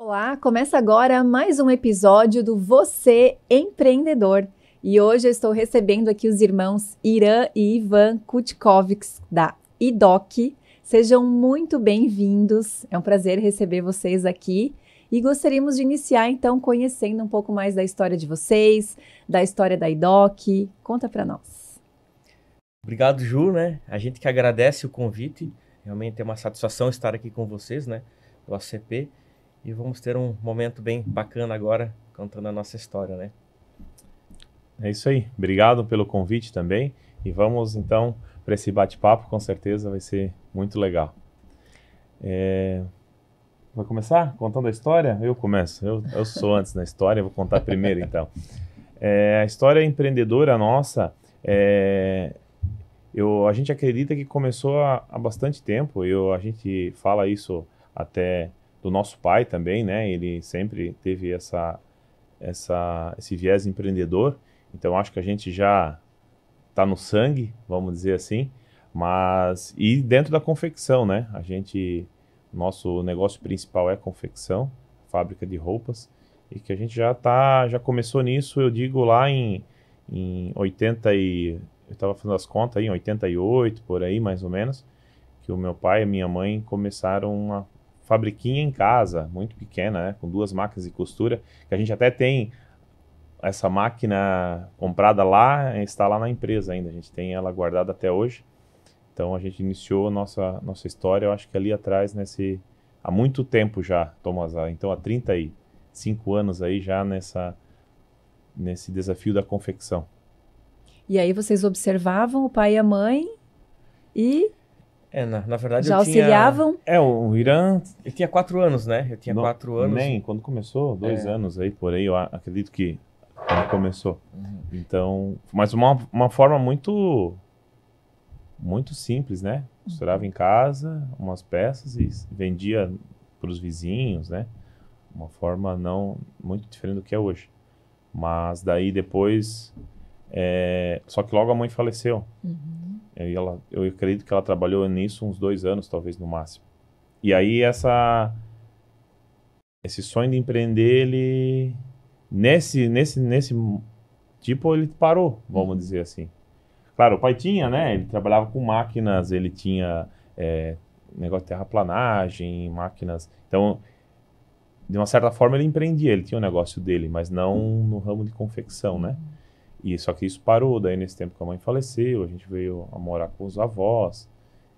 Olá, começa agora mais um episódio do Você Empreendedor. E hoje eu estou recebendo aqui os irmãos Irã e Ivan Kutkovics da IDOC. Sejam muito bem-vindos. É um prazer receber vocês aqui. E gostaríamos de iniciar então conhecendo um pouco mais da história de vocês, da história da IDOC. Conta para nós. Obrigado, Ju, né? A gente que agradece o convite. Realmente é uma satisfação estar aqui com vocês, né? Do ACP. E vamos ter um momento bem bacana agora, contando a nossa história, né? É isso aí. Obrigado pelo convite também. E vamos então para esse bate-papo, com certeza vai ser muito legal. É... Vai começar contando a história? Eu começo. Eu, eu sou antes na história, vou contar primeiro então. É, a história empreendedora nossa, é, eu, a gente acredita que começou há, há, bastante tempo. Eu, a gente fala isso até do nosso pai também, né? Ele sempre teve essa, essa, esse viés empreendedor. Então acho que a gente já está no sangue, vamos dizer assim. Mas e dentro da confecção, né? A gente, nosso negócio principal é confecção, fábrica de roupas, e que a gente já tá, já começou nisso. Eu digo lá em, em 80 e eu estava fazendo as contas aí, em 88 por aí mais ou menos, que o meu pai e minha mãe começaram uma, fabriquinha em casa, muito pequena, né? com duas máquinas de costura, que a gente até tem essa máquina comprada lá, está lá na empresa ainda, a gente tem ela guardada até hoje. Então a gente iniciou nossa nossa história, eu acho que ali atrás nesse há muito tempo já, Thomas, então há 35 anos aí já nessa nesse desafio da confecção. E aí vocês observavam o pai e a mãe e é, na, na verdade Já eu auxiliavam? Tinha, é, o Irã, eu tinha quatro anos, né? Eu tinha quatro anos. Nem, quando começou, dois é. anos aí, por aí, eu acredito que começou. Uhum. Então, mas uma, uma forma muito muito simples, né? Costurava em casa umas peças e vendia para os vizinhos, né? Uma forma não muito diferente do que é hoje. Mas daí depois, é, só que logo a mãe faleceu. Uhum. E ela, eu acredito que ela trabalhou nisso uns dois anos, talvez no máximo. E aí essa esse sonho de empreender, ele nesse nesse nesse tipo ele parou, vamos uhum. dizer assim. Claro, o pai tinha, né? Ele trabalhava com máquinas, ele tinha é, negócio de terraplanagem, máquinas. Então, de uma certa forma ele empreendia, ele tinha o um negócio dele, mas não no ramo de confecção, né? Uhum. E só que isso parou, daí nesse tempo que a mãe faleceu, a gente veio a morar com os avós.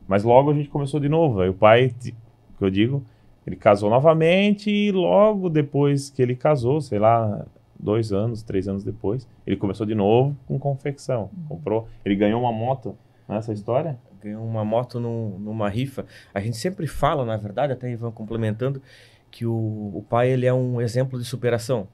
Mas logo a gente começou de novo. Aí o pai, que eu digo, ele casou novamente e logo depois que ele casou, sei lá, dois anos, três anos depois, ele começou de novo com confecção. Uhum. Comprou, ele ganhou uma moto nessa né, história? Ganhou uma moto numa rifa. A gente sempre fala, na verdade, até Ivan complementando, que o, o pai ele é um exemplo de superação.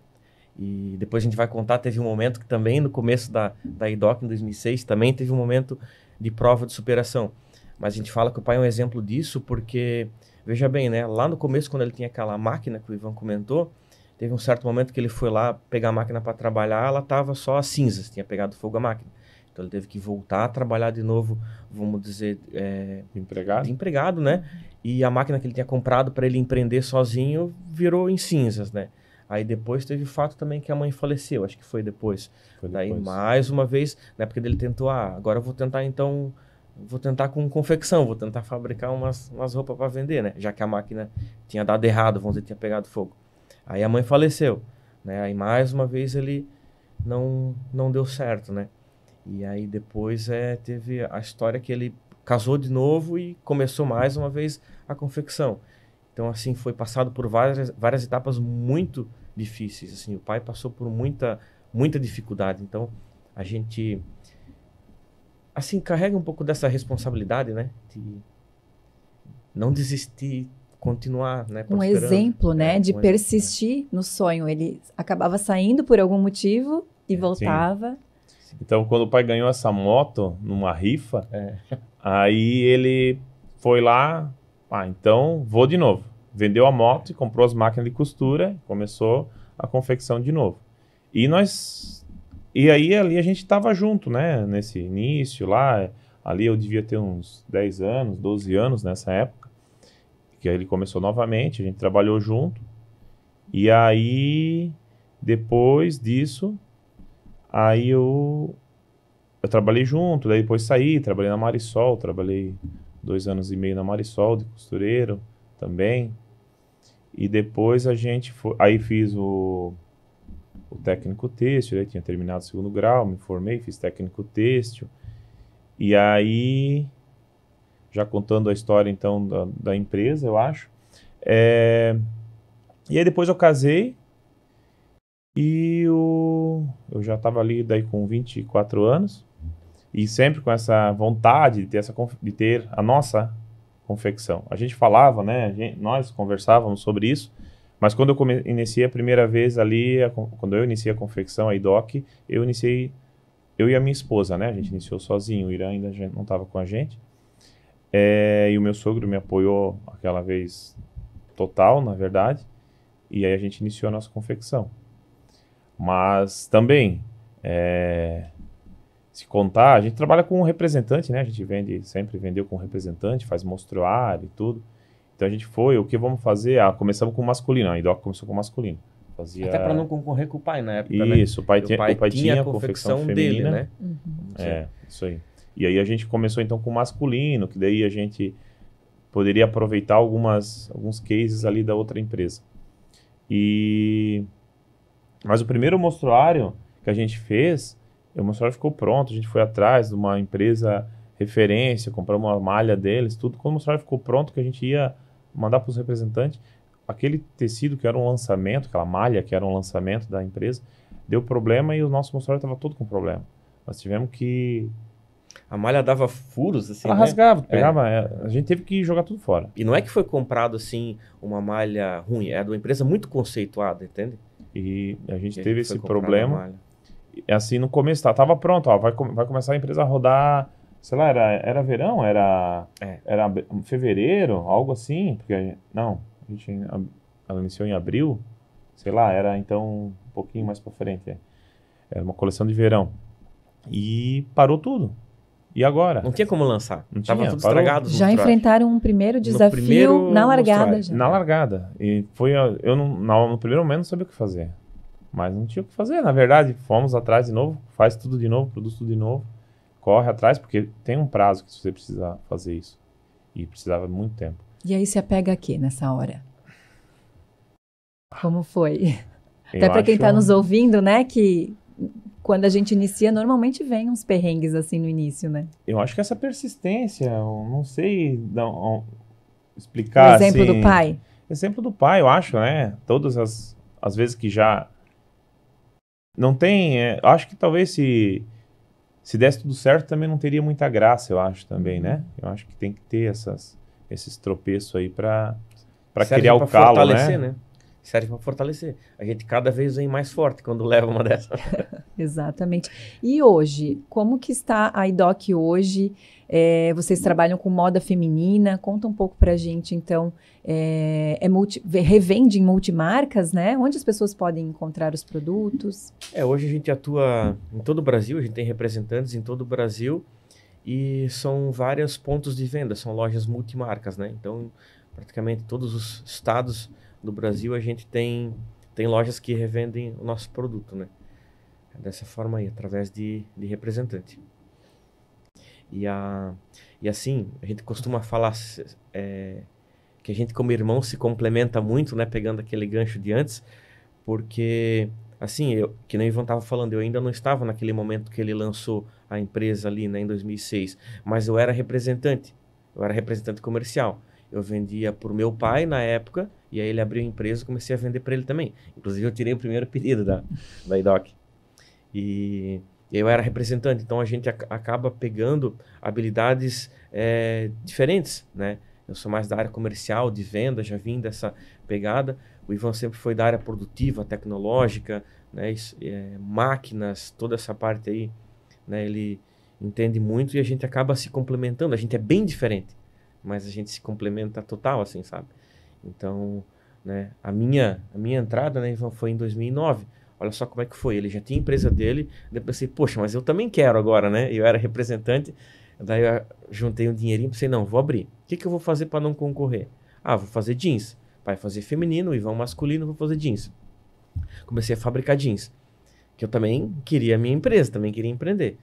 E depois a gente vai contar, teve um momento que também no começo da, da IDOC em 2006, também teve um momento de prova de superação. Mas a gente fala que o pai é um exemplo disso porque, veja bem, né? Lá no começo, quando ele tinha aquela máquina que o Ivan comentou, teve um certo momento que ele foi lá pegar a máquina para trabalhar, ela tava só as cinzas, tinha pegado fogo a máquina. Então ele teve que voltar a trabalhar de novo, vamos dizer, é, empregado. De empregado, né? E a máquina que ele tinha comprado para ele empreender sozinho virou em cinzas, né? Aí depois teve o fato também que a mãe faleceu, acho que foi depois. Foi Daí mais uma vez, na época dele tentou, ah, agora eu vou tentar então, vou tentar com confecção, vou tentar fabricar umas, umas roupas para vender, né? Já que a máquina tinha dado errado, vamos dizer, tinha pegado fogo. Aí a mãe faleceu, né? Aí mais uma vez ele não não deu certo, né? E aí depois é, teve a história que ele casou de novo e começou mais uma vez a confecção. Então, assim, foi passado por várias, várias etapas muito difíceis. Assim, o pai passou por muita, muita dificuldade. Então, a gente, assim, carrega um pouco dessa responsabilidade, né? De não desistir, continuar, né? Um exemplo, né? É, de um persistir exemplo, né? no sonho. Ele acabava saindo por algum motivo e é, voltava. Sim. Então, quando o pai ganhou essa moto numa rifa, é. aí ele foi lá, ah, então vou de novo. Vendeu a moto e comprou as máquinas de costura, começou a confecção de novo. E nós e aí ali a gente estava junto, né, nesse início lá, ali eu devia ter uns 10 anos, 12 anos nessa época. Que aí ele começou novamente, a gente trabalhou junto. E aí depois disso, aí eu eu trabalhei junto, daí depois saí, trabalhei na Marisol, trabalhei dois anos e meio na Marisol de costureiro também. E depois a gente foi, aí fiz o, o técnico têxtil, aí tinha terminado o segundo grau, me formei, fiz técnico têxtil. E aí, já contando a história então da, da empresa, eu acho. É, e aí depois eu casei e o, eu já estava ali daí com 24 anos e sempre com essa vontade de ter, essa, de ter a nossa confecção. A gente falava, né? Gente, nós conversávamos sobre isso, mas quando eu iniciei a primeira vez ali, a, quando eu iniciei a confecção, a IDOC, eu iniciei, eu e a minha esposa, né? A gente iniciou sozinho, o Irã ainda não estava com a gente. É, e o meu sogro me apoiou aquela vez total, na verdade. E aí a gente iniciou a nossa confecção. Mas também, é, se contar, a gente trabalha com um representante, né? A gente vende, sempre vendeu com um representante, faz monstruário e tudo. Então a gente foi, o que vamos fazer? Ah, começamos com masculino, a Indoc começou com masculino. Fazia... Até para não concorrer com o pai na época, né? Isso, né? o pai, tinha, o pai, o pai tinha a confecção, confecção dele, né? Uhum. É, isso aí. E aí a gente começou então com masculino, que daí a gente poderia aproveitar algumas, alguns cases ali da outra empresa. E... Mas o primeiro monstruário que a gente fez o Monsório ficou pronto, a gente foi atrás de uma empresa referência, compramos uma malha deles, tudo. Quando o Monsório ficou pronto, que a gente ia mandar para os representantes, aquele tecido que era um lançamento, aquela malha que era um lançamento da empresa, deu problema e o nosso Monsório estava todo com problema. Nós tivemos que a malha dava furos, assim. Ela né? rasgava, é. pegava. É. A gente teve que jogar tudo fora. E não é que foi comprado, assim, uma malha ruim, é de uma empresa muito conceituada, entende? E a gente e teve a gente esse problema. É assim, no começo, tá, tava pronto, ó, vai, vai começar a empresa a rodar, sei lá, era, era verão? Era, é. era fevereiro? Algo assim? Porque, não, a gente ela iniciou em abril, sei lá, era então um pouquinho mais pra frente, é. era uma coleção de verão. E parou tudo. E agora? Não tinha como lançar. Não Tava tudo parou. estragado. Já enfrentaram um primeiro desafio primeiro na largada. Na largada. E foi. Eu não, no primeiro momento não sabia o que fazer. Mas não tinha o que fazer, na verdade, fomos atrás de novo, faz tudo de novo, produz tudo de novo, corre atrás, porque tem um prazo que você precisa fazer isso. E precisava muito tempo. E aí você apega aqui nessa hora? Como foi? Eu Até para quem está nos ouvindo, né, que quando a gente inicia, normalmente vem uns perrengues assim no início, né? Eu acho que essa persistência, eu não sei não, explicar. O exemplo assim, do pai? Exemplo do pai, eu acho, né? Todas as, as vezes que já não tem. É, acho que talvez se, se desse tudo certo também não teria muita graça, eu acho também, né? Uhum. Eu acho que tem que ter essas, esses tropeços aí para criar o pra calo, né? né? serve para fortalecer. A gente cada vez vem mais forte quando leva uma dessa. Exatamente. E hoje, como que está a IDOC hoje? É, vocês trabalham com moda feminina, conta um pouco para a gente, então, é, é multi, revende em multimarcas, né? Onde as pessoas podem encontrar os produtos? É, hoje a gente atua em todo o Brasil, a gente tem representantes em todo o Brasil e são vários pontos de venda, são lojas multimarcas, né? Então, praticamente todos os estados do Brasil, a gente tem, tem lojas que revendem o nosso produto, né? É dessa forma aí, através de, de representante. E, a, e assim, a gente costuma falar é, que a gente, como irmão, se complementa muito, né? Pegando aquele gancho de antes, porque, assim, eu, que nem o Ivan estava falando, eu ainda não estava naquele momento que ele lançou a empresa ali, né, em 2006, mas eu era representante, eu era representante comercial. Eu vendia por meu pai na época e aí ele abriu a empresa e comecei a vender para ele também. Inclusive eu tirei o primeiro pedido da, da IDOC. E, e eu era representante, então a gente acaba pegando habilidades é, diferentes, né? Eu sou mais da área comercial, de venda, já vim dessa pegada. O Ivan sempre foi da área produtiva, tecnológica, né? Isso, é, máquinas, toda essa parte aí, né? Ele entende muito e a gente acaba se complementando. A gente é bem diferente, mas a gente se complementa total, assim, sabe? Então, né, a minha, a minha entrada, né, foi em 2009. Olha só como é que foi. Ele já tinha empresa dele. Depois pensei, poxa, mas eu também quero agora, né? Eu era representante. Daí eu juntei um dinheirinho, pensei, não, vou abrir. O que, que eu vou fazer para não concorrer? Ah, vou fazer jeans. Vai fazer feminino, Ivan masculino, vou fazer jeans. Comecei a fabricar jeans. Que eu também queria a minha empresa, também queria empreender.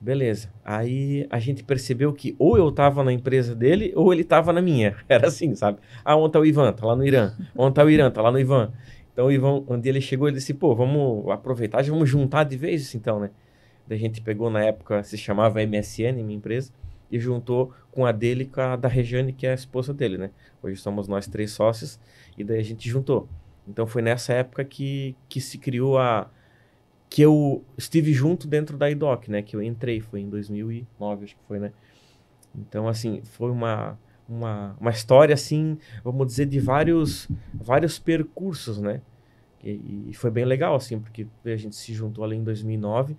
Beleza. Aí a gente percebeu que ou eu tava na empresa dele ou ele tava na minha. Era assim, sabe? Ah, onde tá o Ivan? Tá lá no Irã. Onde tá o Irã? Tá lá no Ivan. Então o Ivan, onde ele chegou, ele disse, pô, vamos aproveitar, já vamos juntar de vez então, né? Daí a gente pegou na época, se chamava MSN, minha empresa, e juntou com a dele com a da Regiane que é a esposa dele, né? Hoje somos nós três sócios, e daí a gente juntou. Então foi nessa época que, que se criou a, que eu estive junto dentro da IDOC, né? Que eu entrei, foi em 2009, acho que foi, né? Então, assim, foi uma, uma, uma história, assim, vamos dizer, de vários, vários percursos, né? E, e foi bem legal, assim, porque a gente se juntou ali em 2009,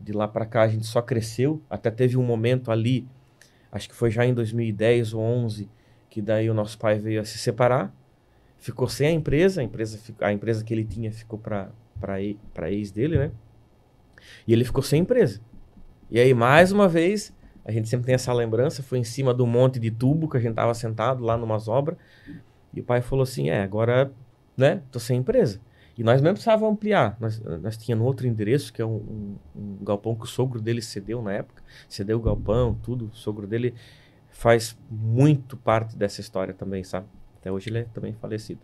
de lá para cá a gente só cresceu, até teve um momento ali, acho que foi já em 2010 ou 11, que daí o nosso pai veio a se separar, ficou sem a empresa, a empresa, a empresa que ele tinha ficou para para ex dele, né? E ele ficou sem empresa. E aí, mais uma vez, a gente sempre tem essa lembrança, foi em cima do monte de tubo que a gente tava sentado lá numa obra. E o pai falou assim: "É, agora, né? Tô sem empresa". E nós mesmo precisávamos ampliar. Nós, nós tínhamos outro endereço, que é um, um, um, galpão que o sogro dele cedeu na época. Cedeu o galpão, tudo. O sogro dele faz muito parte dessa história também, sabe? Até hoje ele é também falecido.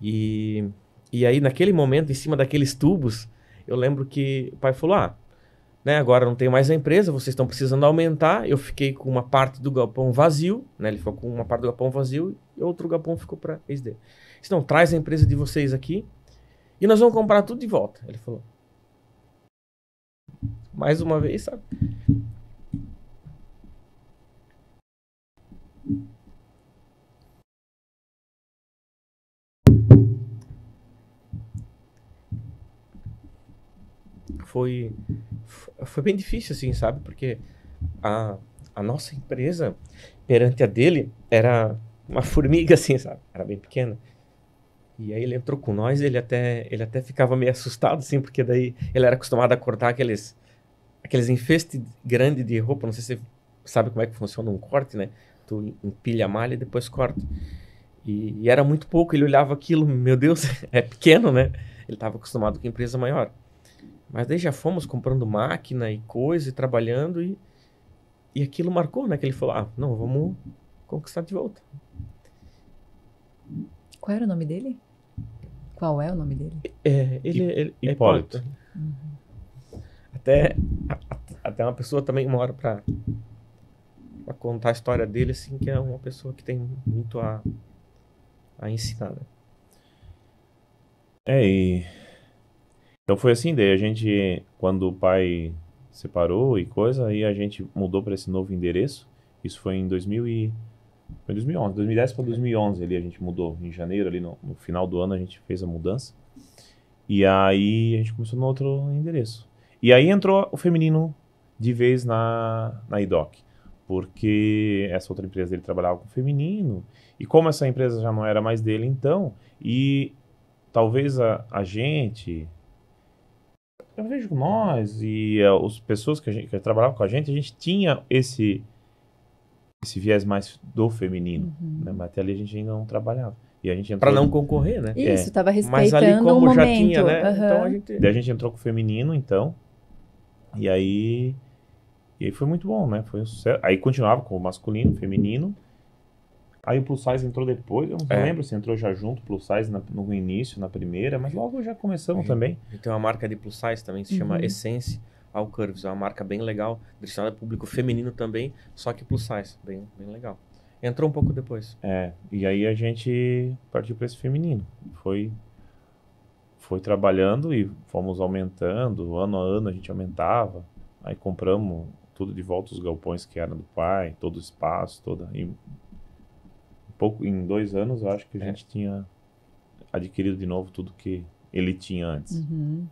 E e aí, naquele momento, em cima daqueles tubos, eu lembro que o pai falou: Ah, né, agora não tem mais a empresa, vocês estão precisando aumentar. Eu fiquei com uma parte do galpão vazio, né? Ele ficou com uma parte do galpão vazio e outro galpão ficou para eles dele. Se traz a empresa de vocês aqui e nós vamos comprar tudo de volta. Ele falou. Mais uma vez, sabe? foi foi bem difícil assim, sabe? Porque a, a nossa empresa perante a dele era uma formiga assim, sabe? Era bem pequena. E aí ele entrou com nós, ele até ele até ficava meio assustado assim, porque daí ele era acostumado a cortar aqueles aqueles enfestes grande de roupa, não sei se você sabe como é que funciona um corte, né? Tu empilha a malha e depois corta. E, e, era muito pouco, ele olhava aquilo, meu Deus, é pequeno, né? Ele estava acostumado com empresa maior. Mas daí já fomos comprando máquina e coisa e trabalhando e, e aquilo marcou, né? Que ele falou, ah, não, vamos conquistar de volta. Qual era o nome dele? Qual é o nome dele? É, ele, é, ele é Hipólito. Uhum. Até, até uma pessoa também, mora pra, pra, contar a história dele, assim, que é uma pessoa que tem muito a, a ensinar, né? É, e então foi assim, daí a gente, quando o pai separou e coisa, aí a gente mudou para esse novo endereço. Isso foi em 2000 e... Foi 2011, 2010 para 2011 ali a gente mudou. Em janeiro, ali no, no, final do ano, a gente fez a mudança. E aí a gente começou no outro endereço. E aí entrou o feminino de vez na, na IDOC. Porque essa outra empresa dele trabalhava com feminino. E como essa empresa já não era mais dele então, e talvez a, a gente, eu vejo nós e as eh, pessoas que, gente, que, trabalhavam com a gente, a gente tinha esse esse viés mais do feminino, uhum. né? mas até ali a gente ainda não trabalhava. E a gente Pra não concorrer, né? Isso, é. respeitando o momento Mas ali como já momento. tinha, né? Uhum. Então a gente... Daí a gente entrou com o feminino, então. E aí... E aí foi muito bom, né? Foi um sucesso. Aí continuava com o masculino, feminino. Aí o Plus Size entrou depois, eu não é. lembro se entrou já junto Plus Size na, no início, na primeira, mas logo já começamos é. também. E tem uma marca de Plus Size também, se chama uhum. Essence All Curves, é uma marca bem legal, destinada ao público feminino também, só que Plus Size, bem, bem legal. Entrou um pouco depois. É, e aí a gente partiu para esse feminino. Foi foi trabalhando e fomos aumentando, ano a ano a gente aumentava. Aí compramos tudo de volta os galpões que eram do pai, todo o espaço, toda e pouco, em dois anos, eu acho que a é. gente tinha adquirido de novo tudo que ele tinha antes. Uhum.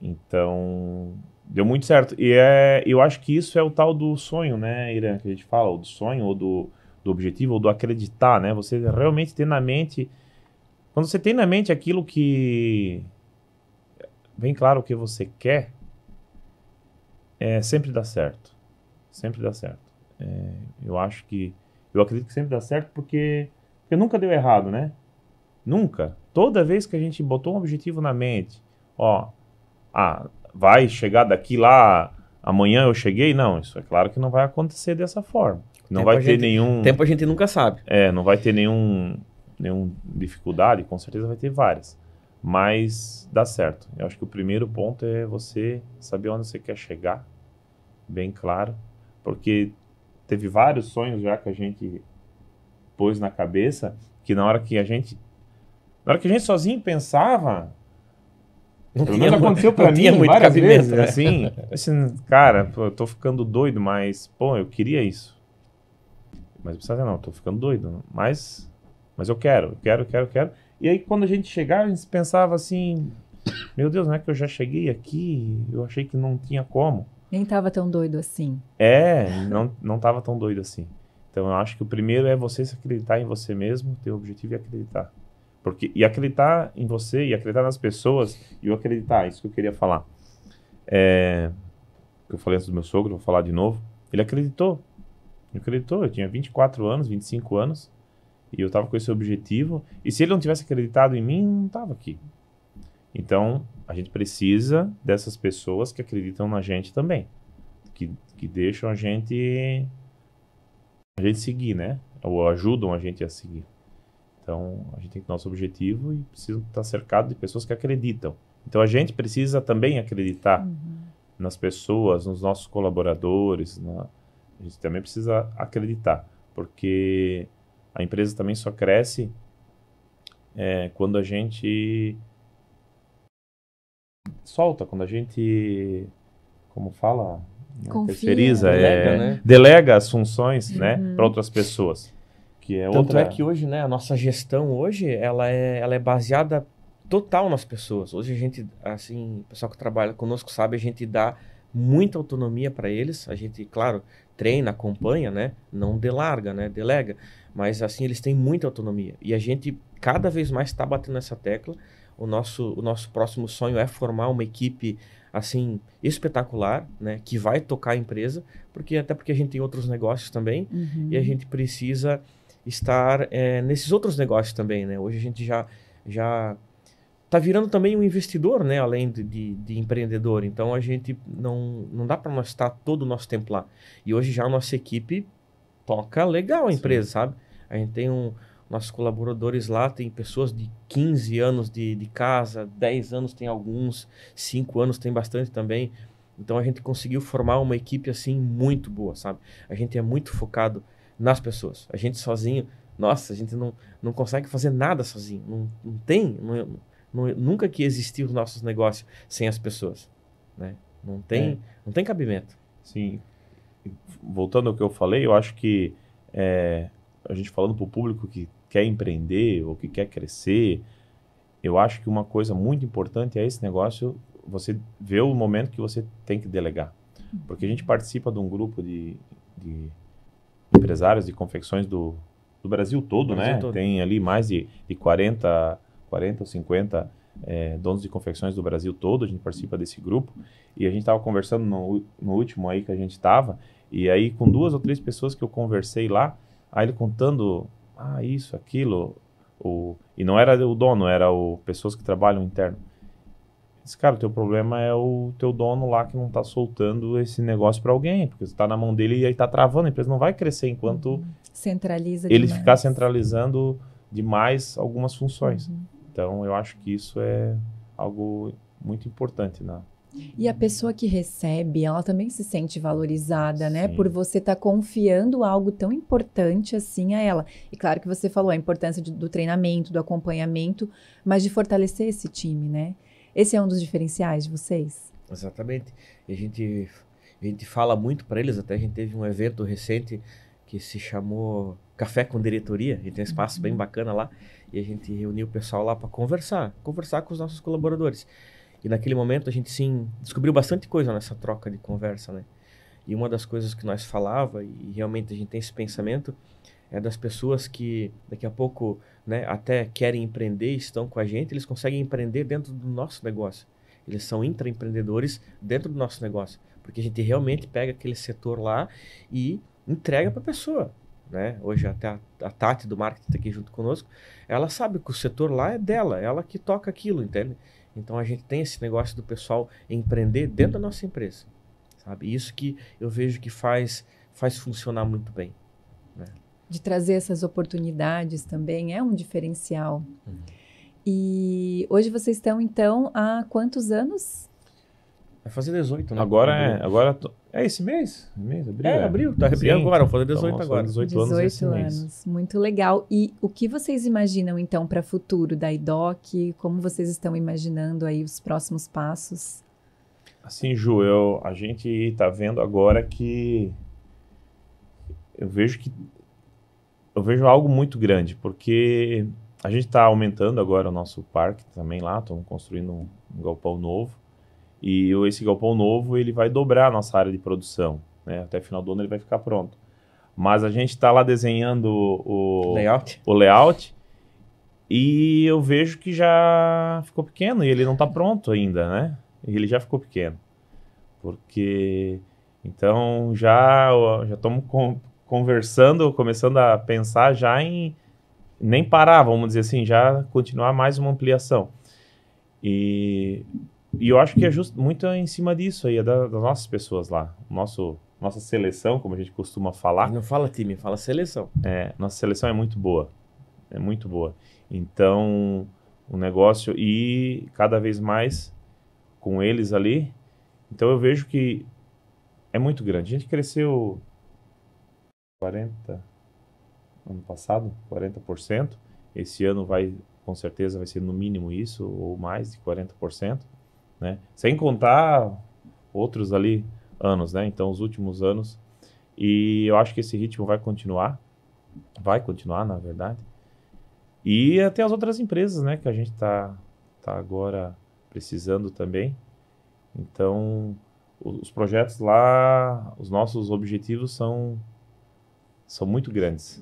Então, deu muito certo. E é, eu acho que isso é o tal do sonho, né, Irã, que a gente fala, ou do sonho, ou do, do objetivo, ou do acreditar, né? Você realmente ter na mente. Quando você tem na mente aquilo que. Bem claro o que você quer, é, sempre dá certo. Sempre dá certo. É, eu acho que eu acredito que sempre dá certo porque, porque nunca deu errado, né? Nunca. Toda vez que a gente botou um objetivo na mente, ó, ah, vai chegar daqui lá, amanhã eu cheguei, não, isso é claro que não vai acontecer dessa forma. Não tempo vai ter gente, nenhum. Tempo a gente nunca sabe. É, não vai ter nenhum, nenhum dificuldade, com certeza vai ter várias. Mas dá certo. Eu acho que o primeiro ponto é você saber onde você quer chegar, bem claro, porque teve vários sonhos já que a gente pôs na cabeça, que na hora que a gente. Na hora que a gente sozinho pensava. Não tinha, aconteceu para mim muito várias vezes, né? assim, assim, cara, eu tô ficando doido, mas, pô, eu queria isso. Mas precisa não, tô ficando doido, mas mas eu quero, eu quero, eu quero, eu quero. E aí quando a gente chegava, a gente pensava assim, meu Deus, não é que eu já cheguei aqui, eu achei que não tinha como. Nem tava tão doido assim. É, não, não tava tão doido assim. Então eu acho que o primeiro é você se acreditar em você mesmo, ter o objetivo e é acreditar. Porque, e acreditar em você, e acreditar nas pessoas, e eu acreditar, isso que eu queria falar. É, que eu falei antes do meu sogro, vou falar de novo. Ele acreditou. Ele acreditou, eu tinha 24 anos, 25 anos, e eu tava com esse objetivo. E se ele não tivesse acreditado em mim, não tava aqui. Então, a gente precisa dessas pessoas que acreditam na gente também. Que, que deixam a gente a gente seguir, né? Ou ajudam a gente a seguir. Então, a gente tem que ter nosso objetivo e precisa estar cercado de pessoas que acreditam. Então, a gente precisa também acreditar uhum. nas pessoas, nos nossos colaboradores. Na... Né? A gente também precisa acreditar, porque a empresa também só cresce é, quando a gente solta, quando a gente, como fala, né, Confia, terceiriza, é, delega, é, né? delega as funções, né, uhum. né, para outras pessoas. Que é Tanto é outra... é que hoje, né, a nossa gestão hoje, ela é, ela é baseada total nas pessoas. Hoje a gente, assim, o pessoal que trabalha conosco sabe, a gente dá muita autonomia para eles. A gente, claro, treina, acompanha, né? Não delarga, né? Delega. Mas assim, eles têm muita autonomia. E a gente cada vez mais está batendo essa tecla o nosso, o nosso próximo sonho é formar uma equipe assim espetacular, né, que vai tocar a empresa, porque até porque a gente tem outros negócios também uhum. e a gente precisa estar é, nesses outros negócios também, né? Hoje a gente já já tá virando também um investidor, né? Além de, de, de empreendedor, então a gente não não dá para nós estar todo o nosso tempo lá. E hoje já a nossa equipe toca legal a empresa, Sim. sabe? A gente tem um nossos colaboradores lá têm pessoas de 15 anos de, de casa, 10 anos tem alguns, 5 anos tem bastante também. Então a gente conseguiu formar uma equipe assim muito boa, sabe? A gente é muito focado nas pessoas. A gente sozinho, nossa, a gente não, não consegue fazer nada sozinho. Não, não tem, não, não, nunca que existiu os nossos negócios sem as pessoas, né? Não tem, é. não tem cabimento. Sim. Voltando ao que eu falei, eu acho que é, a gente falando para o público que quer empreender ou que quer crescer, eu acho que uma coisa muito importante é esse negócio, você vê o momento que você tem que delegar. Uhum. Porque a gente participa de um grupo de, de empresários de confecções do, do Brasil todo, né? Brasil né? Todo. Tem ali mais de, de 40, 40 ou 50 é, eh, donos de confecções do Brasil todo, a gente participa desse grupo. E a gente estava conversando no, no último aí que a gente estava, e aí com duas ou três pessoas que eu conversei lá, aí ele contando ah, isso, aquilo. O, e não era o dono, era o pessoas que trabalham interno. Disse, cara, o teu problema é o teu dono lá que não tá soltando esse negócio para alguém, porque você tá na mão dele e aí tá travando, a empresa não vai crescer enquanto uhum. centraliza ele demais. ficar centralizando demais algumas funções. Uhum. Então, eu acho que isso é algo muito importante na, e a pessoa que recebe, ela também se sente valorizada, Sim. né? Por você estar tá confiando algo tão importante assim a ela. E claro que você falou a importância de, do treinamento, do acompanhamento, mas de fortalecer esse time, né? Esse é um dos diferenciais de vocês? Exatamente. E a gente, a gente fala muito para eles, até a gente teve um evento recente que se chamou Café com Diretoria, a gente tem um espaço uhum. bem bacana lá, e a gente reuniu o pessoal lá para conversar, conversar com os nossos colaboradores. E naquele momento a gente sim descobriu bastante coisa nessa troca de conversa, né? E uma das coisas que nós falava e realmente a gente tem esse pensamento é das pessoas que daqui a pouco, né, até querem empreender, estão com a gente, eles conseguem empreender dentro do nosso negócio. Eles são intraempreendedores dentro do nosso negócio, porque a gente realmente pega aquele setor lá e entrega para a pessoa. Né? Hoje até a, a Tati do marketing está aqui junto conosco. Ela sabe que o setor lá é dela, ela que toca aquilo, entende? Então a gente tem esse negócio do pessoal empreender dentro da nossa empresa, sabe? Isso que eu vejo que faz faz funcionar muito bem. Né? De trazer essas oportunidades também é um diferencial. Uhum. E hoje vocês estão então há quantos anos? Vai fazer 18, né? Agora é. Agora é esse mês? mês abril, é, é. abril. Tá, tá abril agora, vou fazer 18 então, agora. 18, 18 anos. 18 anos. Muito legal. E o que vocês imaginam então para o futuro da IDOC? Como vocês estão imaginando aí os próximos passos? Assim, Ju, eu, a gente está vendo agora que eu vejo que eu vejo algo muito grande, porque a gente está aumentando agora o nosso parque também lá, estamos construindo um, um galpão novo. E esse galpão novo, ele vai dobrar a nossa área de produção, né? Até final do ano ele vai ficar pronto. Mas a gente está lá desenhando o layout. o layout e eu vejo que já ficou pequeno e ele não está pronto ainda, né? Ele já ficou pequeno. Porque então já já estamos conversando, começando a pensar já em nem parar, vamos dizer assim, já continuar mais uma ampliação. E e eu acho que é just, muito em cima disso aí, é da, das nossas pessoas lá. Nosso, nossa seleção, como a gente costuma falar. Não fala time, fala seleção. É, nossa seleção é muito boa. É muito boa. Então, o negócio. E cada vez mais com eles ali. Então, eu vejo que é muito grande. A gente cresceu 40% ano passado, 40%. Esse ano vai, com certeza, vai ser no mínimo isso, ou mais de 40% né? Sem contar outros ali anos, né? Então, os últimos anos. E eu acho que esse ritmo vai continuar. Vai continuar, na verdade. E até as outras empresas, né? Que a gente tá, tá agora precisando também. Então, os projetos lá, os nossos objetivos são, são muito grandes.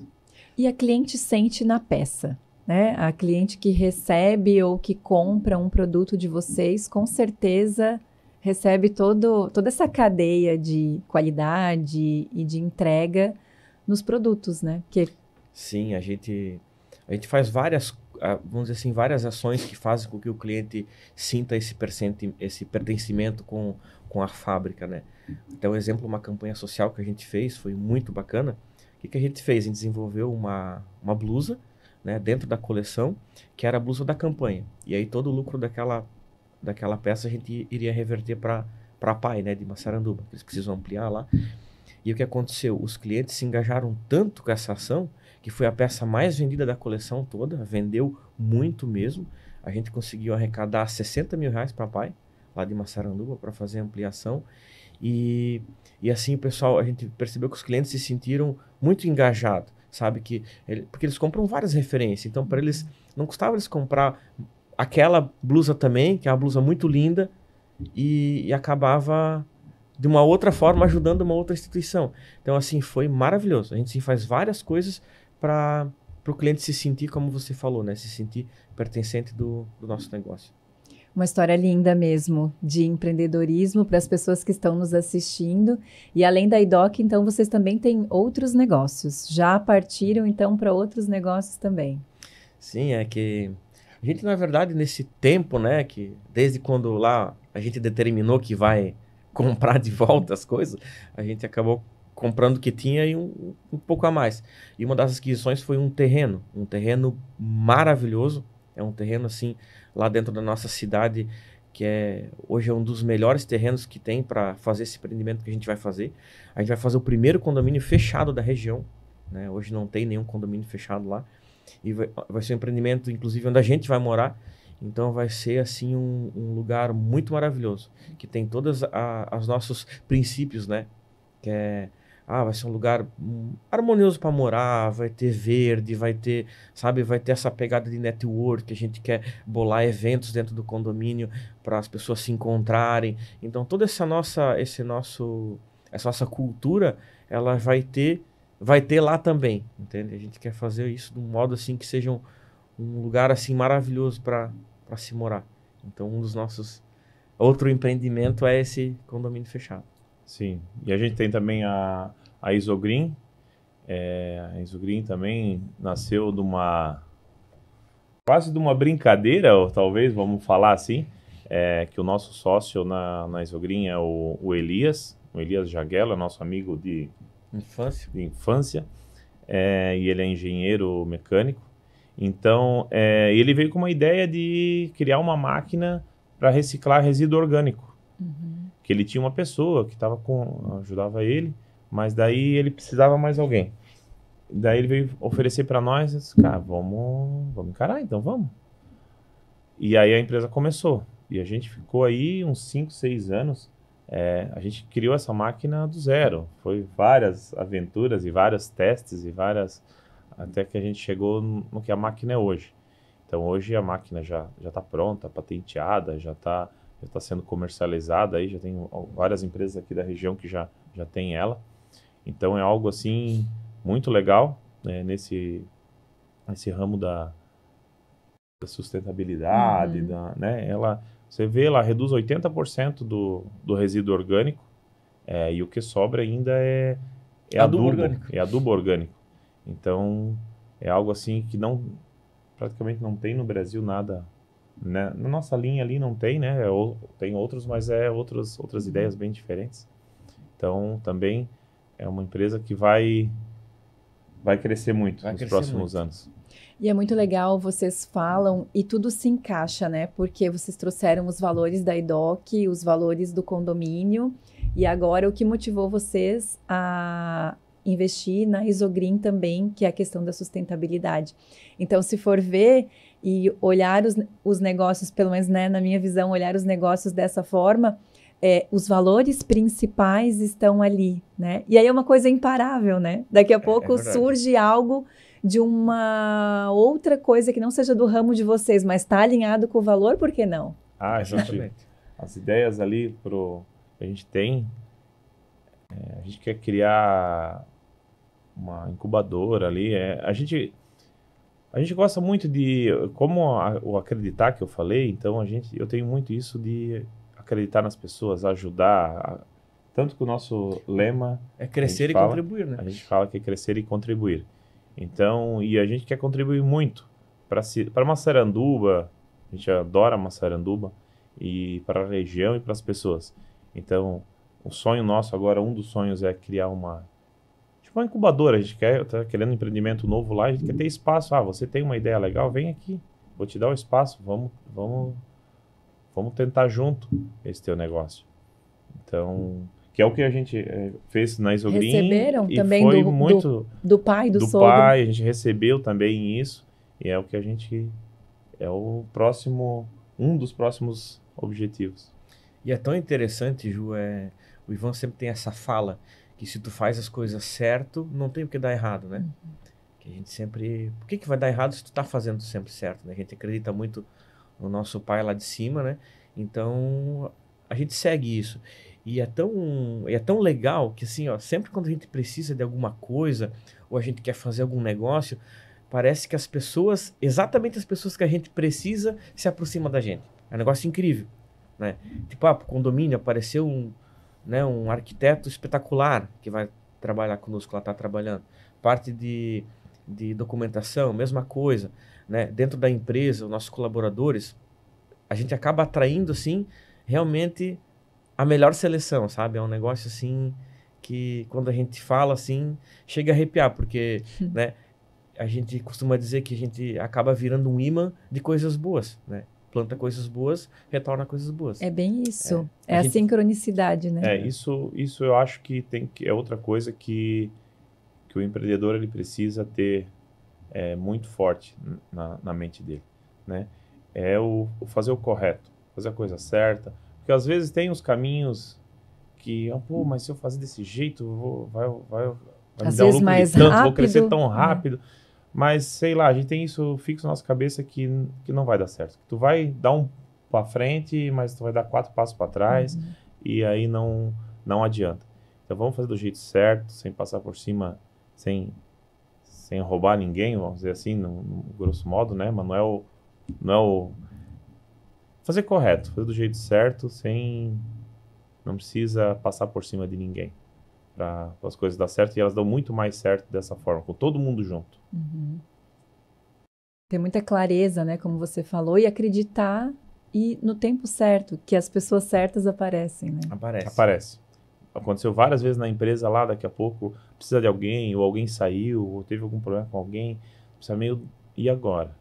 E a cliente sente na peça né? A cliente que recebe ou que compra um produto de vocês, com certeza recebe todo, toda essa cadeia de qualidade e de entrega nos produtos, né? Que... Sim, a gente, a gente faz várias, vamos dizer assim, várias ações que fazem com que o cliente sinta esse, percenti, esse pertencimento com, com a fábrica, né? Então, exemplo, uma campanha social que a gente fez, foi muito bacana. O que, que a gente fez? A gente desenvolveu uma, uma blusa, né, dentro da coleção, que era a blusa da campanha. E aí todo o lucro daquela, daquela peça a gente iria reverter para a PAI, né, de Massaranduba, que eles precisam ampliar lá. E o que aconteceu? Os clientes se engajaram tanto com essa ação, que foi a peça mais vendida da coleção toda, vendeu muito mesmo. A gente conseguiu arrecadar 60 mil reais para a PAI, lá de Massaranduba, para fazer a ampliação. E, e assim, o pessoal, a gente percebeu que os clientes se sentiram muito engajados sabe? que ele, Porque eles compram várias referências. Então, para eles, uhum. não custava eles comprar aquela blusa também, que é uma blusa muito linda, e, e acabava de uma outra forma ajudando uma outra instituição. Então, assim, foi maravilhoso. A gente sim, faz várias coisas para o cliente se sentir, como você falou, né? Se sentir pertencente do, do nosso negócio uma história linda mesmo de empreendedorismo para as pessoas que estão nos assistindo. E além da IDOC, então, vocês também têm outros negócios. Já partiram, então, para outros negócios também. Sim, é que a gente, na verdade, nesse tempo, né, que desde quando lá a gente determinou que vai comprar de volta as coisas, a gente acabou comprando o que tinha e um, um pouco a mais. E uma das aquisições foi um terreno, um terreno maravilhoso, é um terreno assim, lá dentro da nossa cidade, que é hoje é um dos melhores terrenos que tem para fazer esse empreendimento que a gente vai fazer. A gente vai fazer o primeiro condomínio fechado da região. Né? Hoje não tem nenhum condomínio fechado lá. E vai, vai ser um empreendimento, inclusive, onde a gente vai morar. Então vai ser assim um, um lugar muito maravilhoso, que tem todos os nossos princípios, né? Que é ah, vai ser um lugar harmonioso para morar, vai ter verde, vai ter, sabe, vai ter essa pegada de network, que a gente quer bolar eventos dentro do condomínio para as pessoas se encontrarem. Então toda essa nossa, esse nosso, essa nossa cultura, ela vai ter, vai ter lá também, entende? A gente quer fazer isso de um modo assim que seja um, um lugar assim maravilhoso para para se morar. Então um dos nossos outro empreendimento é esse condomínio fechado. Sim. E a gente tem também a, a Isogreen, é, a Isogreen também nasceu de uma quase de uma brincadeira, ou talvez vamos falar assim, é, que o nosso sócio na, na Isogrin é o, o, Elias, o Elias Jaguela, nosso amigo de infância, de infância é, e ele é engenheiro mecânico. Então, é, ele veio com uma ideia de criar uma máquina para reciclar resíduo orgânico. Uhum. Que ele tinha uma pessoa que tava com, ajudava ele, mas daí ele precisava mais alguém. Daí ele veio oferecer para nós, disse, cara, vamos, vamos encarar, então vamos. E aí a empresa começou. E a gente ficou aí uns 5, 6 anos. É, a gente criou essa máquina do zero. Foi várias aventuras e vários testes e várias. Até que a gente chegou no que a máquina é hoje. Então hoje a máquina já já está pronta, patenteada, já está já tá sendo comercializada aí, já tem várias empresas aqui da região que já, já tem ela. Então é algo assim muito legal né, nesse, nesse ramo da, da sustentabilidade, uhum. da, né? Ela, você vê, ela reduz 80% do, do resíduo orgânico é, e o que sobra ainda é, é adubo, adubo, orgânico. É adubo orgânico. Então é algo assim que não praticamente não tem no Brasil nada. Né? Na nossa linha ali não tem, né? É tem outros, mas é outras outras uhum. ideias bem diferentes. Então também é uma empresa que vai, vai crescer muito vai nos crescer próximos muito. anos. E é muito legal, vocês falam e tudo se encaixa, né? Porque vocês trouxeram os valores da IDOC, os valores do condomínio, e agora o que motivou vocês a investir na Isogreen também, que é a questão da sustentabilidade. Então, se for ver e olhar os, os negócios, pelo menos né, na minha visão, olhar os negócios dessa forma, é, os valores principais estão ali, né? E aí é uma coisa imparável, né? Daqui a pouco é, é surge algo de uma outra coisa que não seja do ramo de vocês, mas está alinhado com o valor, por que não? Ah, exatamente. As ideias ali pro, que a gente tem, é, a gente quer criar uma incubadora ali. É, a gente a gente gosta muito de como a, o acreditar que eu falei, então a gente eu tenho muito isso de acreditar nas pessoas, ajudar. Tanto que o nosso lema. É crescer e fala, contribuir, né? A gente fala que é crescer e contribuir. Então, e a gente quer contribuir muito para Massaranduba, a gente adora Massaranduba, e para a região e para as pessoas. Então, o sonho nosso agora, um dos sonhos é criar uma tipo uma incubadora. A gente quer, tá querendo um empreendimento novo lá, a gente quer ter espaço. Ah, você tem uma ideia legal, vem aqui, vou te dar o espaço, vamos, vamos Vamos tentar junto esse teu negócio. Então, que é o que a gente eh, fez na Isogreen. Receberam e também foi do, muito, do, do pai, do, do sogro. pai, a gente recebeu também isso. E é o que a gente... É o próximo... Um dos próximos objetivos. E é tão interessante, Ju, é... O Ivan sempre tem essa fala que se tu faz as coisas certo, não tem o que dar errado, né? Uhum. Que a gente sempre... Por que, que vai dar errado se tu tá fazendo sempre certo, né? A gente acredita muito o nosso pai lá de cima, né? Então a gente segue isso. E é tão, é tão legal que assim, ó, sempre quando a gente precisa de alguma coisa ou a gente quer fazer algum negócio, parece que as pessoas, exatamente as pessoas que a gente precisa, se aproximam da gente. É um negócio incrível, né? Tipo, ah, pro condomínio apareceu um, né, um arquiteto espetacular que vai trabalhar conosco, lá tá trabalhando. Parte de, de documentação, mesma coisa né, dentro da empresa, os nossos colaboradores, a gente acaba atraindo, assim, realmente a melhor seleção, sabe? É um negócio, assim, que quando a gente fala, assim, chega a arrepiar, porque, né, a gente costuma dizer que a gente acaba virando um imã de coisas boas, né? Planta coisas boas, retorna coisas boas. É bem isso. É, é a, gente... sincronicidade, né? É, isso, isso eu acho que tem que é outra coisa que, que o empreendedor ele precisa ter é, muito forte na, na mente dele, né? É o, o, fazer o correto, fazer a coisa certa, porque às vezes tem os caminhos que, ah, pô, mas se eu fazer desse jeito, vou, vai, vai, vai às me dar um lucro mais tanto, rápido, vou crescer tão né? rápido. Né? Mas, sei lá, a gente tem isso fixo na nossa cabeça que, que não vai dar certo. Tu vai dar um para frente, mas tu vai dar quatro passos para trás uhum. e aí não, não adianta. Então vamos fazer do jeito certo, sem passar por cima, sem sem roubar ninguém, vamos dizer assim, no, no grosso modo, né? Mas não é o. Não é o fazer correto, fazer do jeito certo, sem. Não precisa passar por cima de ninguém para as coisas dar certo e elas dão muito mais certo dessa forma, com todo mundo junto. Uhum. Ter muita clareza, né, como você falou, e acreditar e no tempo certo, que as pessoas certas aparecem, né? Aparece. Aparece aconteceu várias vezes na empresa lá, daqui a pouco precisa de alguém, ou alguém saiu, ou teve algum problema com alguém, precisa meio, e agora?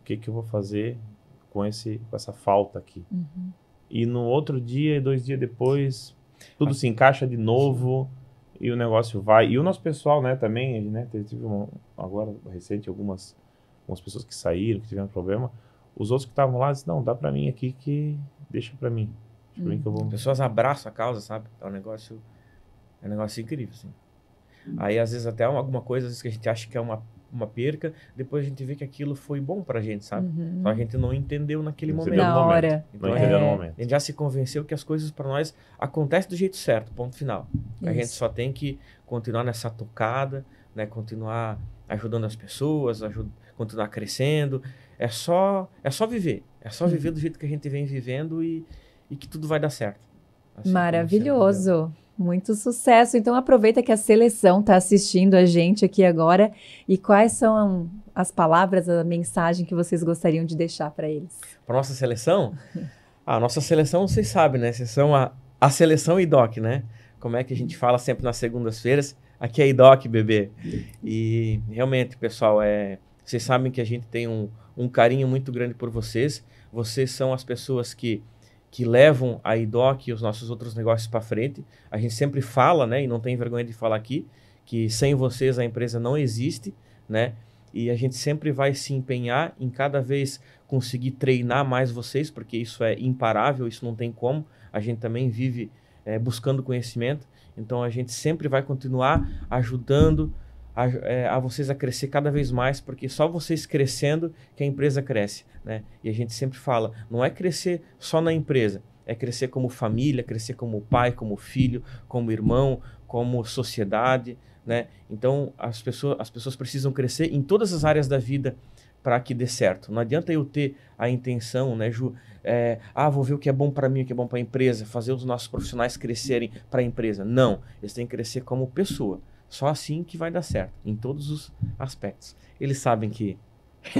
O que, que eu vou fazer com, esse, com essa falta aqui? Uhum. E no outro dia, dois dias depois, tudo ah. se encaixa de novo Sim. e o negócio vai. E o nosso pessoal, né, também, né, teve uma, agora recente algumas, algumas pessoas que saíram, que tiveram problema, os outros que estavam lá disseram, não, dá para mim aqui que deixa para mim. Tipo, vou... Pessoas abraçam a causa, sabe? É um negócio, é um negócio incrível, assim. Aí, às vezes, até alguma coisa vezes, que a gente acha que é uma, uma perca, depois a gente vê que aquilo foi bom pra gente, sabe? Uhum. Só a gente não entendeu naquele momento. Na hora. Então, não entendeu é... no momento. A gente já se convenceu que as coisas para nós acontecem do jeito certo, ponto final. Isso. A gente só tem que continuar nessa tocada, né? Continuar ajudando as pessoas, ajud... continuar crescendo. É só, é só viver. É só viver uhum. do jeito que a gente vem vivendo e e que tudo vai dar certo. Assim, Maravilhoso. Muito sucesso. Então aproveita que a seleção está assistindo a gente aqui agora. E quais são as palavras, a mensagem que vocês gostariam de deixar para eles? Para nossa seleção? a ah, nossa seleção, vocês sabem, né? Vocês são a, a seleção IDOC, né? Como é que a gente fala sempre nas segundas-feiras? Aqui é IDOC, bebê. E realmente, pessoal, é, vocês sabem que a gente tem um, um carinho muito grande por vocês. Vocês são as pessoas que que levam a IDOC e os nossos outros negócios para frente. A gente sempre fala, né, e não tem vergonha de falar aqui, que sem vocês a empresa não existe, né? E a gente sempre vai se empenhar em cada vez conseguir treinar mais vocês, porque isso é imparável, isso não tem como. A gente também vive é, buscando conhecimento, então a gente sempre vai continuar ajudando, a, é, a, vocês a crescer cada vez mais, porque só vocês crescendo que a empresa cresce. Né? E a gente sempre fala, não é crescer só na empresa, é crescer como família, crescer como pai, como filho, como irmão, como sociedade. Né? Então as pessoas, as pessoas precisam crescer em todas as áreas da vida para que dê certo. Não adianta eu ter a intenção, né, Ju? É, ah, vou ver o que é bom para mim, o que é bom para a empresa, fazer os nossos profissionais crescerem para a empresa. Não, eles têm que crescer como pessoa. Só assim que vai dar certo, em todos os aspectos. Eles sabem que.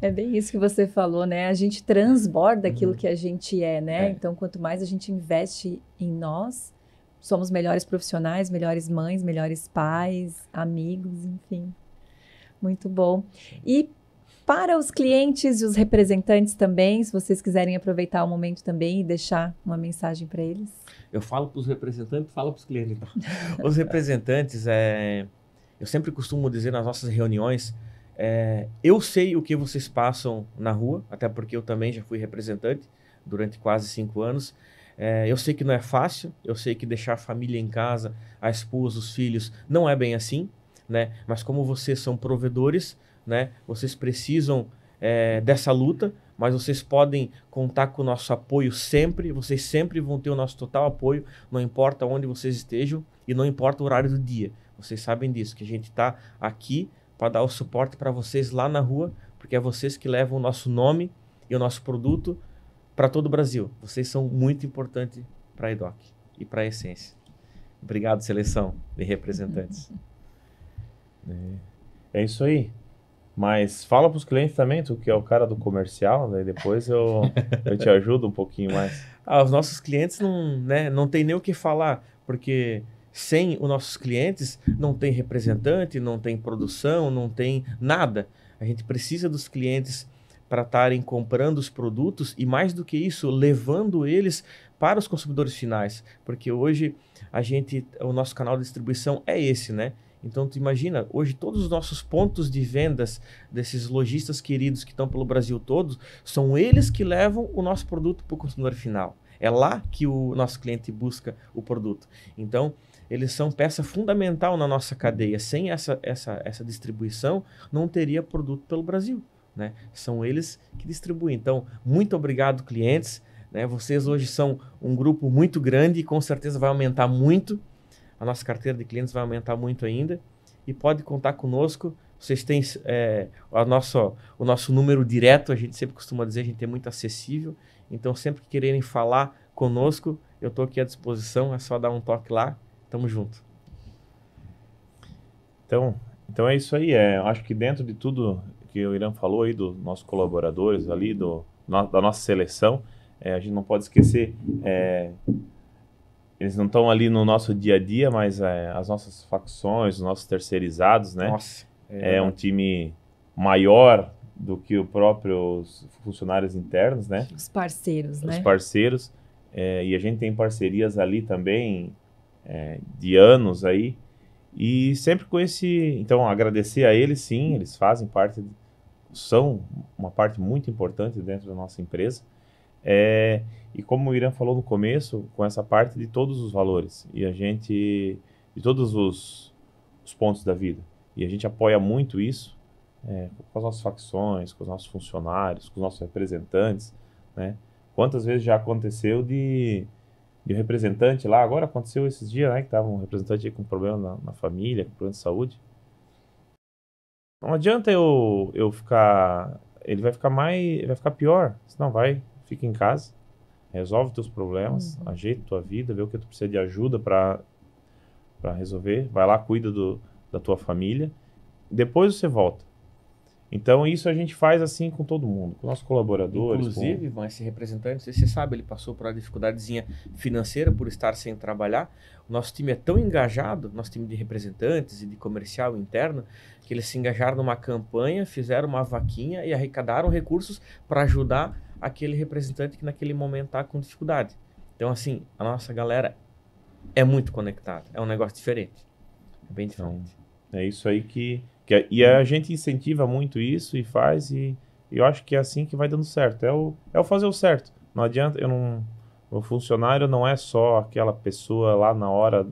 é bem isso que você falou, né? A gente transborda uhum. aquilo uhum. que a gente é, né? É. Então, quanto mais a gente investe em nós, somos melhores profissionais, melhores mães, melhores pais, amigos, enfim. Muito bom. E para os clientes e os representantes também, se vocês quiserem aproveitar o momento também e deixar uma mensagem para eles? Eu falo para os representantes, falo para os clientes. Então. os representantes, é, eu sempre costumo dizer nas nossas reuniões, é, eu sei o que vocês passam na rua, até porque eu também já fui representante durante quase cinco anos. É, eu sei que não é fácil, eu sei que deixar a família em casa, a esposa, os filhos, não é bem assim, né? Mas como vocês são provedores, né? Vocês precisam é, dessa luta, mas vocês podem contar com o nosso apoio sempre. Vocês sempre vão ter o nosso total apoio, não importa onde vocês estejam e não importa o horário do dia. Vocês sabem disso, que a gente está aqui para dar o suporte para vocês lá na rua, porque é vocês que levam o nosso nome e o nosso produto para todo o Brasil. Vocês são muito importantes para a EDOC e para a Essência. Obrigado, seleção de representantes. É, é isso aí. Mas fala para os clientes também, tu que é o cara do comercial, né? depois eu, eu te ajudo um pouquinho mais. Ah, os nossos clientes não, né, não tem nem o que falar, porque sem os nossos clientes não tem representante, não tem produção, não tem nada. A gente precisa dos clientes para estarem comprando os produtos e, mais do que isso, levando eles para os consumidores finais. Porque hoje a gente, o nosso canal de distribuição é esse, né? Então, tu imagina, hoje todos os nossos pontos de vendas desses lojistas queridos que estão pelo Brasil todo, são eles que levam o nosso produto para o consumidor final. É lá que o nosso cliente busca o produto. Então, eles são peça fundamental na nossa cadeia. Sem essa, essa, essa distribuição, não teria produto pelo Brasil. Né? São eles que distribuem. Então, muito obrigado, clientes. Né? Vocês hoje são um grupo muito grande e com certeza vai aumentar muito a nossa carteira de clientes vai aumentar muito ainda e pode contar conosco. Vocês têm é, a nossa, o nosso número direto, a gente sempre costuma dizer, a gente é muito acessível. Então, sempre que quererem falar conosco, eu estou aqui à disposição, é só dar um toque lá. Tamo junto. Então, então é isso aí. É, acho que dentro de tudo que o Irã falou aí dos nossos colaboradores ali, do, no, da nossa seleção, é, a gente não pode esquecer é, eles não estão ali no nosso dia a dia, mas é, as nossas facções, os nossos terceirizados, né? Nossa, é, é um time maior do que o próprio, os próprios funcionários internos, né? Os parceiros, né? Os parceiros. É, e a gente tem parcerias ali também é, de anos aí. E sempre com esse. Então, agradecer a eles, sim, eles fazem parte, são uma parte muito importante dentro da nossa empresa. É, e como o Irã falou no começo, com essa parte de todos os valores e a gente de todos os, os pontos da vida. E a gente apoia muito isso é, com as nossas facções, com os nossos funcionários, com os nossos representantes, né? Quantas vezes já aconteceu de, de um representante lá, agora aconteceu esses dias, né, que tava um representante com problema na, na família, com problema de saúde. Não adianta eu, eu ficar ele vai ficar mais vai ficar pior senão vai fica em casa, resolve teus problemas, uhum. ajeita tua vida, vê o que tu precisa de ajuda para resolver, vai lá, cuida do, da tua família, depois você volta. Então, isso a gente faz assim com todo mundo, com nossos colaboradores. Inclusive, com... esse representante, você sabe, ele passou por uma dificuldadezinha financeira por estar sem trabalhar. O nosso time é tão engajado, nosso time de representantes e de comercial interno, que eles se engajaram numa campanha, fizeram uma vaquinha e arrecadaram recursos para ajudar aquele representante que naquele momento está com dificuldade. Então, assim, a nossa galera é muito conectada. É um negócio diferente. É bem então, diferente. Então, é isso aí que, que... É, e a gente incentiva muito isso e faz e eu acho que é assim que vai dando certo. É o, é o fazer o certo. Não adianta, eu não. O funcionário não é só aquela pessoa lá na hora,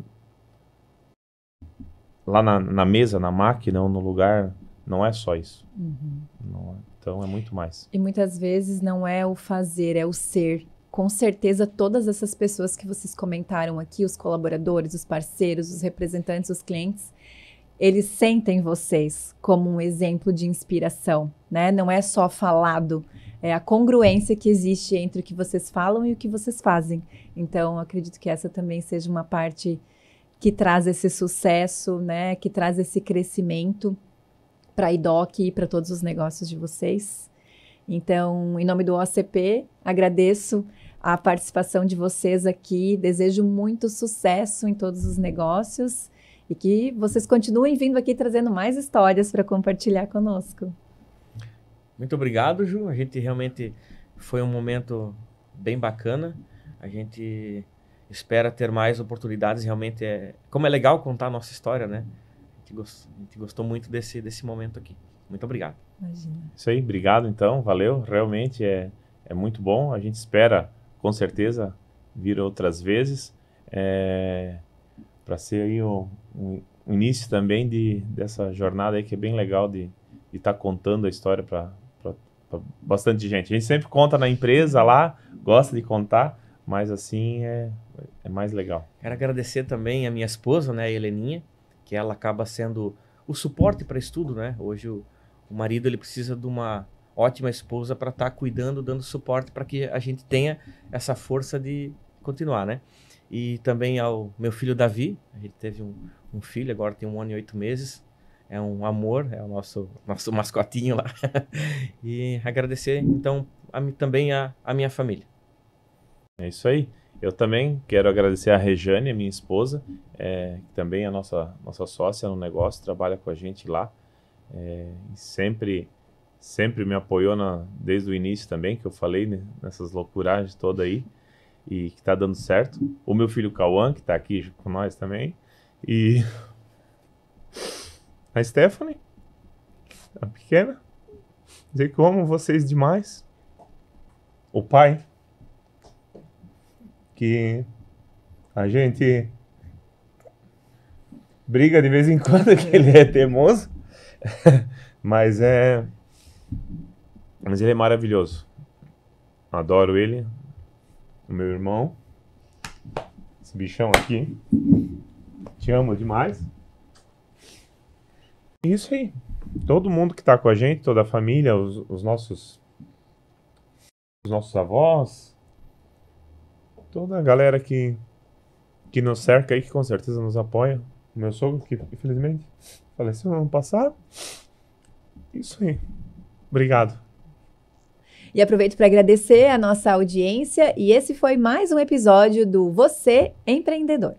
lá na, na mesa, na máquina ou no lugar. Não é só isso. Uhum. Não é. Então é muito mais. E muitas vezes não é o fazer, é o ser. Com certeza, todas essas pessoas que vocês comentaram aqui, os colaboradores, os parceiros, os representantes, os clientes, eles sentem vocês como um exemplo de inspiração, né? Não é só falado, é a congruência que existe entre o que vocês falam e o que vocês fazem. Então, acredito que essa também seja uma parte que traz esse sucesso, né? Que traz esse crescimento para a IDOC e para todos os negócios de vocês. Então, em nome do OCP, agradeço a participação de vocês aqui. Desejo muito sucesso em todos os negócios e que vocês continuem vindo aqui trazendo mais histórias para compartilhar conosco. Muito obrigado, Ju. A gente realmente foi um momento bem bacana. A gente espera ter mais oportunidades. Realmente é como é legal contar a nossa história, né? gente, gost, a gente gostou muito desse, desse momento aqui. Muito obrigado. Imagina. Isso aí, obrigado então, valeu. Realmente é, é muito bom. A gente espera, com certeza, vir outras vezes. É, para ser aí o, início também de, dessa jornada aí que é bem legal de estar tá contando a história para bastante gente. A gente sempre conta na empresa lá, gosta de contar, mas assim é, é mais legal. Quero agradecer também a minha esposa, né, a Heleninha, que ela acaba sendo o suporte para estudo, né? Hoje o, o, marido ele precisa de uma ótima esposa para estar tá cuidando, dando suporte para que a gente tenha essa força de continuar, né? E também ao meu filho Davi, a gente teve um, um filho, agora tem um ano e oito meses, é um amor, é o nosso nosso mascotinho lá. e agradecer então a, também a, a minha família. É isso aí. Eu também quero agradecer a Rejane, minha esposa, é, que também é a nossa, nossa sócia no negócio, trabalha com a gente lá. É, sempre sempre me apoiou na, desde o início também, que eu falei né, nessas loucuragens toda aí, e que tá dando certo. O meu filho Cauã, que tá aqui com nós também, e a Stephanie, a pequena. Dizer como vocês demais. O pai, que a gente briga de vez em quando, que ele é teimoso, mas é. Mas ele é maravilhoso. Adoro ele, o meu irmão, esse bichão aqui. Te amo demais. Isso aí. Todo mundo que está com a gente, toda a família, os, os nossos os nossos avós, toda a galera que, que nos cerca aí, que com certeza nos apoia. O meu sogro, que infelizmente faleceu no ano passado. Isso aí. Obrigado. E aproveito para agradecer a nossa audiência e esse foi mais um episódio do Você Empreendedor.